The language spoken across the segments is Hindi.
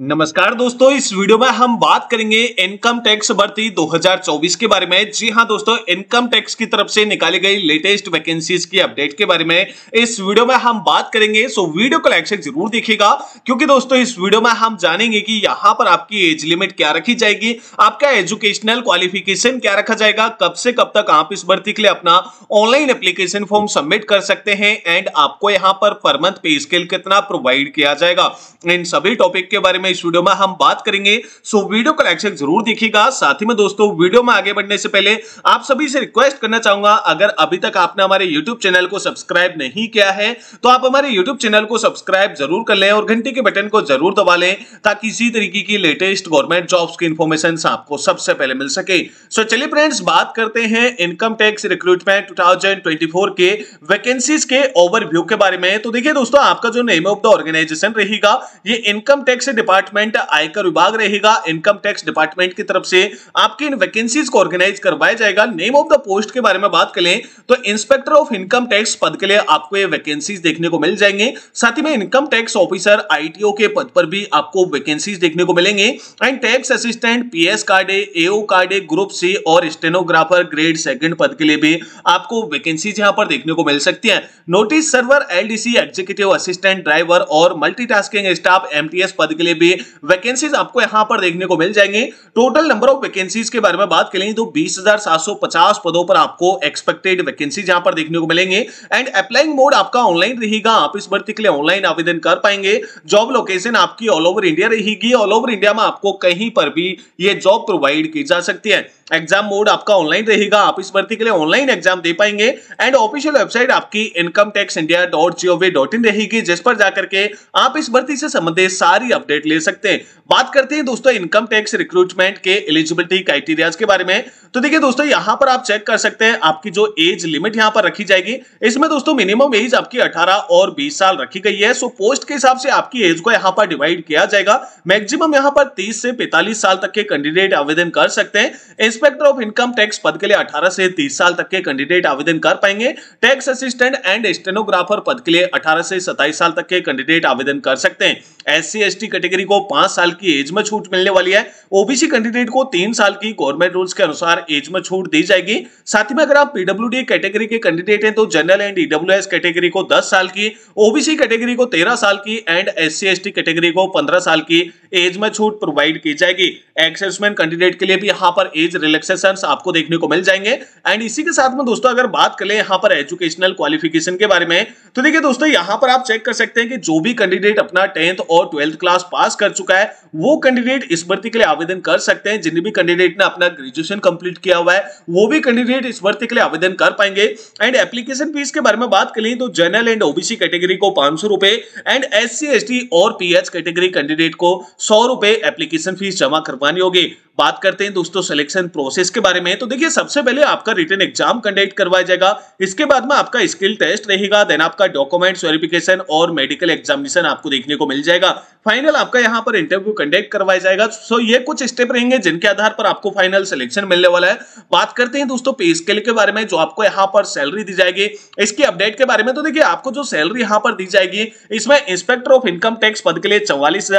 नमस्कार दोस्तों इस वीडियो में हम बात करेंगे इनकम टैक्स भर्ती 2024 के बारे में जी हाँ दोस्तों इनकम टैक्स की तरफ से निकाली गई लेटेस्ट वैकेंसीज की अपडेट के बारे में इस वीडियो में हम बात करेंगे सो वीडियो को लाइक से जरूर देखिएगा क्योंकि दोस्तों इस वीडियो में हम जानेंगे कि यहाँ पर आपकी एज लिमिट क्या रखी जाएगी आपका एजुकेशनल क्वालिफिकेशन क्या रखा जाएगा कब से कब तक आप इस भर्ती के लिए अपना ऑनलाइन एप्लीकेशन फॉर्म सबमिट कर सकते हैं एंड आपको यहाँ पर पर मंथ पे स्केल कितना प्रोवाइड किया जाएगा इन सभी टॉपिक के बारे में में इस वीडियो में हम बात करेंगे सो वीडियो को लाइक जरूर देखिएगा साथ ही में दोस्तों वीडियो में आगे बढ़ने से पहले आप सभी से रिक्वेस्ट करना चाहूंगा अगर अभी तक आपने हमारे यूट्यूब चैनल को सब्सक्राइब नहीं किया है तो आप हमारे यूट्यूब चैनल को सब्सक्राइब जरूर कर लें और घंटे के बटन को जरूर दबा लें ताकि इसी तरीके की लेटेस्ट गवर्नमेंट जॉब की इन्फॉर्मेशन आपको सबसे पहले मिल सके सो चलिए फ्रेंड्स बात करते हैं इनकम टैक्स रिक्रूटमेंट टू के वैकेंसी के ओवरव्यू के बारे में तो देखिए दोस्तों आपका जो नेम ऑफ द ऑर्गेनाइजेशन रहेगा ये इनकम टैक्स डिपार्टमेंट डिपार्टमेंट आयकर विभाग रहेगा इनकम टैक्स डिपार्टमेंट की तरफ से आपकी इन वैकेंसीज को ऑर्गेनाइज करवाया जाएगा नेम ऑफ द पोस्ट के बारे में बात करें तो इंस्पेक्टर ऑफ इनकम टैक्स पद के लिए आपको ये वैकेंसीज देखने को मिल जाएंगे साथ ही में इनकम टैक्स ऑफिसर आई के पद पर भी आपको वैकेंसीज देखने को मिलेंगे and tax assistant P S कार्डे एओ कार्डे ग्रुप सी और स्टेनोग्राफर ग्रेड सेकेंड पद के लिए भी आपको वैकेंसीज यहां पर देखने को मिल सकती है notice server LDC executive assistant driver और मल्टीटास्किंग स्टाफ एमटीएस पद के लिए पे वैकेंसीज आपको यहां पर देखने को मिल जाएंगे टोटल नंबर ऑफ वैकेंसीज के बारे में बात करें तो 20,750 पदों पर आपको एक्सपेक्टेड वैकेंसीज यहां पर देखने को मिलेंगे एंड अप्लाइंग मोड आपका ऑनलाइन रहेगा आप इस भर्ती के लिए ऑनलाइन आवेदन कर पाएंगे जॉब लोकेशन आपकी ऑल ओवर इंडिया रहेगी ऑल ओवर इंडिया में आपको कहीं पर भी ये जॉब प्रोवाइड की जा सकती है एग्जाम मोड आपका ऑनलाइन रहेगा आप इस भर्ती के लिए ऑनलाइन एग्जाम दे पाएंगे एंड ऑफिशियल वेबसाइट आपकी income tax India dot G O V dot in रहेगी जिस पर जाकर के आप इस भर्ती से संबंधित सारी अपडेट ले सकते हैं बात करते हैं दोस्तों इनकम टैक्स रिक्रूटमेंट के एलिजिबिलिटी क्राइटेरियाज के बारे में तो देखिए दोस्तों यहां पर आप चेक कर सकते हैं आपकी जो एज लिमिट यहां पर रखी जाएगी इसमें दोस्तों मिनिमम एज आपकी 18 और 20 साल रखी गई है सो पोस्ट के हिसाब से आपकी एज को यहां पर डिवाइड किया जाएगा मैक्सिमम यहां पर 30 से 45 साल तक के कैंडिडेट आवेदन कर सकते हैं इंस्पेक्टर ऑफ इनकम टैक्स पद के लिए अठारह से तीस साल तक के कैंडिडेट आवेदन कर पाएंगे टैक्स असिस्टेंट एंड स्टेनोग्राफर पद के लिए अठारह से सताइस साल तक के कैंडिडेट आवेदन कर सकते हैं एस सी कैटेगरी कैटेगरी को पांच साल की एज में छूट मिलने वाली है ओबीसी कैंडिडेट को तीन साल की गवर्नमेंट रूल्स के अनुसार एज में छूट दी जाएगी साथ ही में अगर आप पीडब्ल्यू कैटेगरी के कैंडिडेट हैं तो जनरल एंड ईडब्ल्यू कैटेगरी को दस साल की ओबीसी कैटेगरी को तेरह साल की एंड एस सी कैटेगरी को पंद्रह साल की एज में छूट प्रोवाइड की जाएगी एक्सेसमेंट कैंडिडेट के लिए भी यहाँ पर एज रिलैक्सेशन आपको देखने को मिल जाएंगे एंड इसी के साथ में दोस्तों अगर बात करें यहाँ पर एजुकेशनल क्वालिफिकेशन के बारे में तो देखिए दोस्तों यहाँ पर आप चेक कर सकते हैं कि जो भी कैंडिडेट अपना टेंथ और ट्वेल्थ क्लास पास पास कर चुका है वो कैंडिडेट इस भर्ती के लिए आवेदन कर सकते हैं जिन भी कैंडिडेट ने अपना ग्रेजुएशन कंप्लीट किया हुआ है वो भी कैंडिडेट इस भर्ती के लिए आवेदन कर पाएंगे एंड एप्लीकेशन फीस के बारे में बात करें तो जनरल एंड ओबीसी कैटेगरी को पांच एंड एस सी और पी कैटेगरी कैंडिडेट को सौ रुपए एप्लीकेशन फीस जमा करवानी होगी बात करते हैं दोस्तों सिलेक्शन प्रोसेस के बारे में तो देखिए सबसे पहले आपका रिटर्न एग्जाम कंडक्ट करवाया जाएगा इसके बाद में आपका स्किल टेस्ट रहेगा देन आपका डॉक्यूमेंट वेरिफिकेशन और मेडिकल एग्जामिनेशन आपको देखने को मिल जाएगा फाइनल आपका यहाँ पर इंटरव्यू कंडक्ट करवाया जाएगा सो ये कुछ स्टेप रहेंगे जिनके आधार पर आपको फाइनल सिलेक्शन मिलने वाला है बात करते हैं दोस्तों पे स्केल के बारे में जो आपको यहाँ पर सैलरी दी जाएगी इसकी अपडेट के बारे में तो देखिए आपको जो सैलरी यहाँ पर दी जाएगी इसमें इंस्पेक्टर ऑफ इनकम टैक्स पद के लिए चौवालीस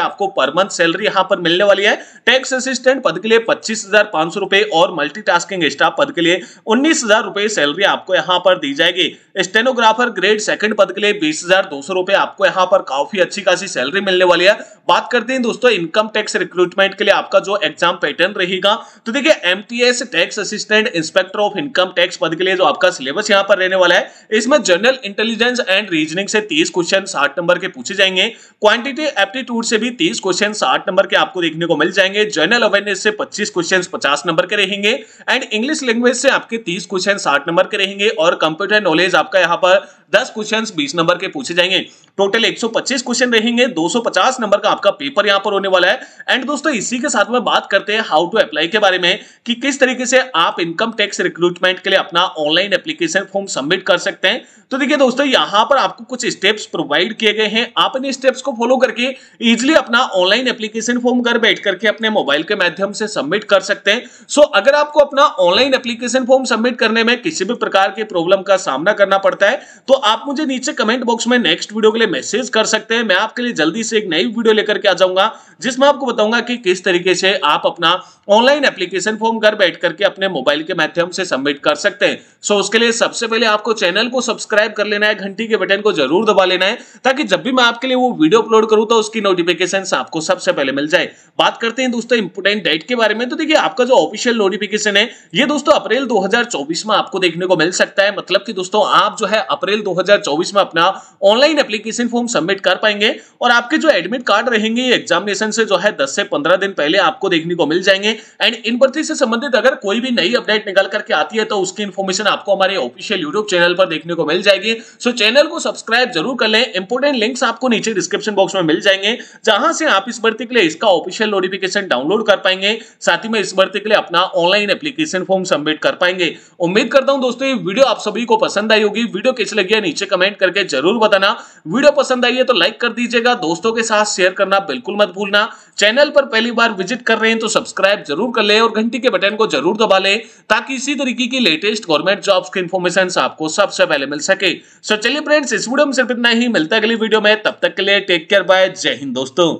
आपको पर मंथ सैलरी यहाँ पर मिलने वाली है टैक्स असिस्टेंट पद के लिए पच्चीस हजार पांच सौ रुपए और मल्टीटास्किंग स्टाफ पद के लिए उन्नीस हजार रुपए सैलरी आपको यहाँ पर दी जाएगी स्टेनोग्राफर ग्रेड सेकंड पद के लिए बीस हजार दो सौ रुपए आपको यहाँ पर काफी अच्छी खासी सैलरी मिलने वाली है बात करते हैं दोस्तों इनकम टैक्स रिक्रूटमेंट के लिए आपका जो एग्जाम पैटर्न रहेगा तो देखिए MTS tax assistant inspector of income tax पद के लिए जो आपका सिलेबस यहाँ पर रहने वाला है इसमें जनरल इंटेलिजेंस एंड रीजनिंग से तीस क्वेश्चन साठ नंबर के पूछे जाएंगे क्वांटिटी एप्टीट्यूड से भी तीस क्वेश्चन साठ नंबर के आपको देखने को मिल जाएंगे जन जनरल अवेयरनेस से 25 क्वेश्चंस 50 नंबर के रहेंगे एंड इंग्लिश लैंग्वेज से आपके 30 क्वेश्चन 60 नंबर के रहेंगे और कंप्यूटर नॉलेज आपका यहाँ पर 10 क्वेश्चंस 20 नंबर के पूछे जाएंगे टोटल 125 क्वेश्चन रहेंगे 250 नंबर का आपका पेपर यहाँ पर होने वाला है एंड दोस्तों इसी के साथ में बात करते हैं हाउ टू अप्लाई के बारे में कि किस तरीके से आप इनकम टैक्स रिक्रूटमेंट के लिए अपना ऑनलाइन एप्लीकेशन फॉर्म सबमिट कर सकते हैं तो देखिए दोस्तों यहाँ पर आपको कुछ स्टेप्स प्रोवाइड किए गए हैं आप इन स्टेप्स को फॉलो करके इजिली अपना ऑनलाइन एप्लीकेशन फॉर्म घर बैठ करके अपने मोबाइल फाइल के माध्यम से सबमिट कर सकते हैं सो so, अगर आपको अपना ऑनलाइन एप्लीकेशन फॉर्म सबमिट करने में किसी भी प्रकार के प्रॉब्लम का सामना करना पड़ता है तो आप मुझे नीचे कमेंट बॉक्स में नेक्स्ट वीडियो के लिए मैसेज कर सकते हैं मैं आपके लिए जल्दी से एक नई वीडियो लेकर के आ जाऊंगा जिसमें आपको बताऊंगा कि किस तरीके से आप अपना ऑनलाइन एप्लीकेशन फॉर्म घर बैठ करके अपने मोबाइल के माध्यम से सबमिट कर सकते हैं सो so, उसके लिए सबसे पहले आपको चैनल को सब्सक्राइब कर लेना है घंटी के बटन को जरूर दबा लेना है ताकि जब भी मैं आपके लिए वो वीडियो अपलोड करूं तो उसकी नोटिफिकेशन आपको सबसे पहले मिल जाए बात करते हैं दोस्तों इनपुट एंड डेट के बारे में तो देखिए आपका जो ऑफिशियल नोटिफिकेशन है ये दोस्तों अप्रैल 2024 में आपको देखने को मिल सकता है मतलब कि दोस्तों आप जो है अप्रैल 2024 में अपना ऑनलाइन एप्लीकेशन फॉर्म सबमिट कर पाएंगे और आपके जो एडमिट कार्ड रहेंगे एग्जामिनेशन से जो है दस से पंद्रह दिन पहले आपको देखने को मिल जाएंगे एंड इन भर्ती से संबंधित अगर कोई भी नई अपडेट निकल करके आती है तो उसकी इन्फॉर्मेशन आपको हमारे ऑफिशियल यूट्यूब चैनल पर देखने को मिल जाएगी सो चैनल को सब्सक्राइब जरूर कर लें इंपोर्टेंट लिंक्स आपको नीचे डिस्क्रिप्शन बॉक्स में मिल जाएंगे जहां से आप इस भर्ती के लिए इसका ऑफिशियल नोटिफिकेशन डाउनलोड डाउनलोड कर पाएंगे साथ ही में इस भर्ती के लिए अपना ऑनलाइन एप्लीकेशन फॉर्म सबमिट कर पाएंगे उम्मीद करता हूं दोस्तों ये वीडियो आप सभी को पसंद आई होगी वीडियो कैसे लगी है नीचे कमेंट करके जरूर बताना वीडियो पसंद आई है तो लाइक कर दीजिएगा दोस्तों के साथ शेयर करना बिल्कुल मत भूलना चैनल पर पहली बार विजिट कर रहे हैं तो सब्सक्राइब जरूर कर ले और घंटी के बटन को जरूर दबा ले ताकि इसी तरीके की लेटेस्ट गवर्नमेंट जॉब्स की इन्फॉर्मेशन आपको सबसे पहले मिल सके सो चलिए फ्रेंड्स इस वीडियो में सिर्फ इतना ही मिलता है अगली वीडियो में तब तक के लिए टेक केयर बाय जय हिंद दोस्तों